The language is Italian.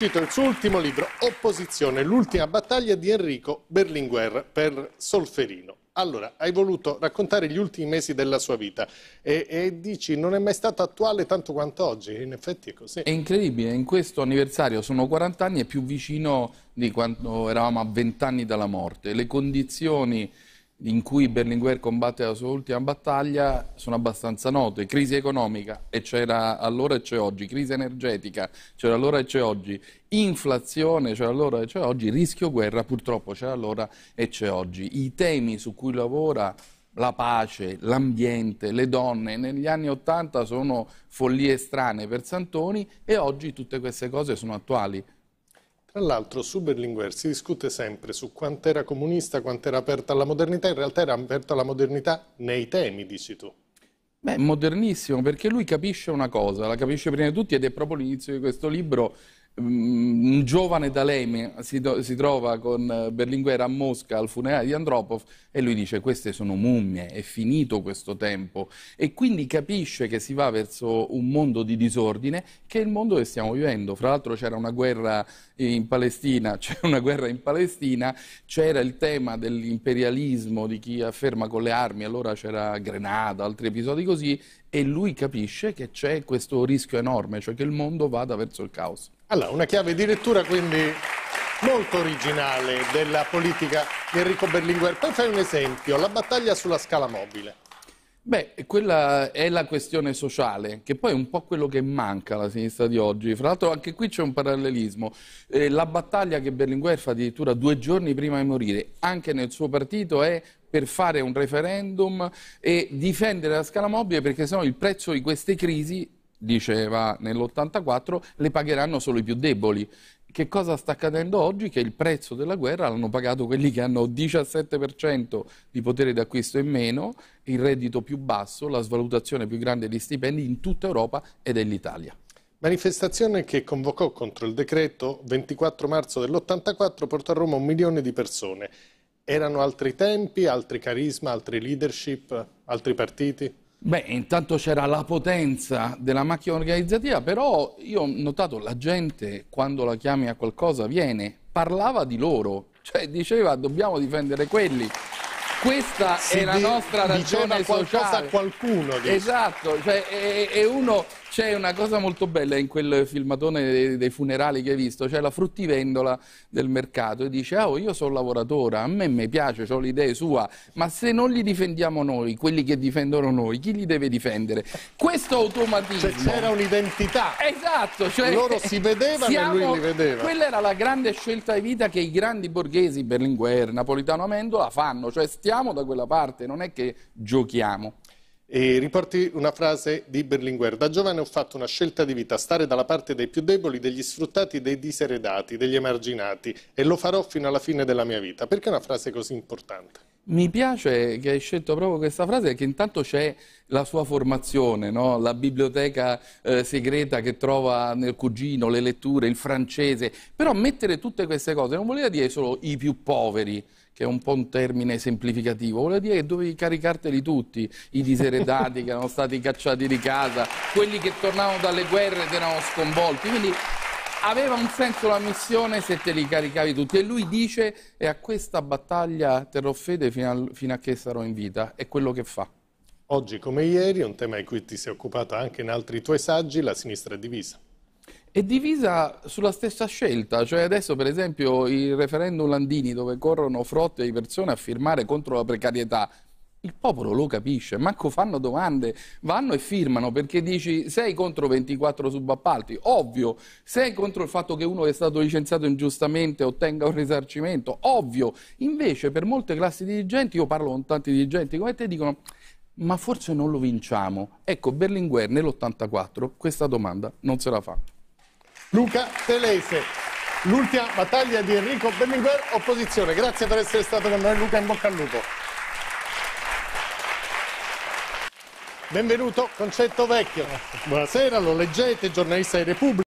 uscito il suo ultimo libro, Opposizione, l'ultima battaglia di Enrico Berlinguer per Solferino. Allora, hai voluto raccontare gli ultimi mesi della sua vita e, e, dici non è mai stato attuale tanto quanto oggi, in effetti è così. È incredibile, in questo anniversario sono 40 anni e più vicino di quando eravamo a 20 anni dalla morte. Le condizioni in cui Berlinguer combatte la sua ultima battaglia sono abbastanza note. Crisi economica, e c'era allora e c'è oggi. Crisi energetica, c'era allora e c'è oggi. Inflazione, c'era allora e c'è oggi. Rischio guerra, purtroppo, c'era allora e c'è oggi. I temi su cui lavora la pace, l'ambiente, le donne negli anni Ottanta sono follie strane per Santoni e oggi tutte queste cose sono attuali. Tra l'altro su Berlinguer si discute sempre su quanto era comunista, quanto era aperta alla modernità, in realtà era aperta alla modernità nei temi, dici tu. Beh, modernissimo, perché lui capisce una cosa, la capisce prima di tutti ed è proprio l'inizio di questo libro Mm, un giovane D'Aleme si, si, trova con eh, Berlinguer a Mosca al funerale di Andropov e lui dice queste sono mummie, è finito questo tempo e quindi capisce che si va verso un mondo di disordine che è il mondo che stiamo vivendo. Fra l'altro c'era una guerra in Palestina, c'era una guerra in Palestina, c'era il tema dell'imperialismo di chi afferma con le armi, allora c'era Grenada, altri episodi così e lui capisce che c'è questo rischio enorme, cioè che il mondo vada verso il caos. Allora, una chiave di lettura quindi molto originale della politica di Enrico Berlinguer. Poi fai un esempio, la battaglia sulla scala mobile. Beh, quella è la questione sociale, che poi è un po' quello che manca alla sinistra di oggi. Fra l'altro anche qui c'è un parallelismo. Eh, la battaglia che Berlinguer fa addirittura due giorni prima di morire, anche nel suo partito, è per fare un referendum e difendere la scala mobile perché sennò il prezzo di queste crisi diceva nell'84, le pagheranno solo i più deboli. Che cosa sta accadendo oggi? Che il prezzo della guerra l'hanno pagato quelli che hanno 17% di potere d'acquisto in meno, il reddito più basso, la svalutazione più grande di stipendi in tutta Europa ed è l'Italia. Manifestazione che convocò contro il decreto 24 marzo dell'84 portò a Roma un milione di persone. Erano altri tempi, altri carisma, altri leadership, altri partiti? Beh, intanto c'era la potenza della macchina organizzativa, però io ho notato la gente quando la chiami a qualcosa viene, parlava di loro, cioè diceva dobbiamo difendere quelli. Questa si è la nostra ragione sociale. a qualcuno. Dice. Esatto, cioè, è, è uno c'è una cosa molto bella in quel filmatone dei, funerali che hai visto, c'è la fruttivendola del mercato e dice ah oh, io sono lavoratore, a me mi piace, ho l'idea sua, ma se non li difendiamo noi, quelli che difendono noi, chi li deve difendere? Questo automatismo... c'era un'identità. Esatto. Cioè, Loro si vedevano siamo, e lui li vedeva. Quella era la grande scelta di vita che i grandi borghesi, Berlinguer, Napolitano Amendola, fanno, cioè, stiamo da quella parte, non è che giochiamo. E riporti una frase di Berlinguer. Da giovane ho fatto una scelta di vita, stare dalla parte dei più deboli, degli sfruttati, dei diseredati, degli emarginati e lo farò fino alla fine della mia vita. Perché una frase così importante? Mi piace che hai scelto proprio questa frase perché intanto c'è la sua formazione, no? la biblioteca eh, segreta che trova nel cugino, le letture, il francese, però mettere tutte queste cose non voleva dire solo i più poveri, che è un po' un termine semplificativo, voleva dire che dovevi caricarteli tutti, i diseredati che erano stati cacciati di casa, quelli che tornavano dalle guerre ed erano sconvolti, quindi aveva un senso la missione se te li caricavi tutti e lui dice e a questa battaglia terrò fede fino a, fino a che sarò in vita è quello che fa oggi come ieri un tema di cui ti sei occupata anche in altri tuoi saggi la sinistra è divisa è divisa sulla stessa scelta, cioè adesso per esempio il referendum Landini dove corrono frotte di persone a firmare contro la precarietà, il popolo lo capisce, manco fanno domande, vanno e firmano perché dici sei contro 24 subappalti, ovvio, sei contro il fatto che uno che è stato licenziato ingiustamente ottenga un risarcimento, ovvio. Invece per molte classi dirigenti, io parlo con tanti dirigenti come te, dicono ma forse non lo vinciamo. Ecco, Berlinguer nell'84 questa domanda non se la fa. Luca Telese. L'ultima battaglia di Enrico Berlinguer, opposizione. Grazie per essere stato con noi Luca, in bocca al lupo. Benvenuto, concetto vecchio. Buonasera, lo leggete, giornalista di Repubblica.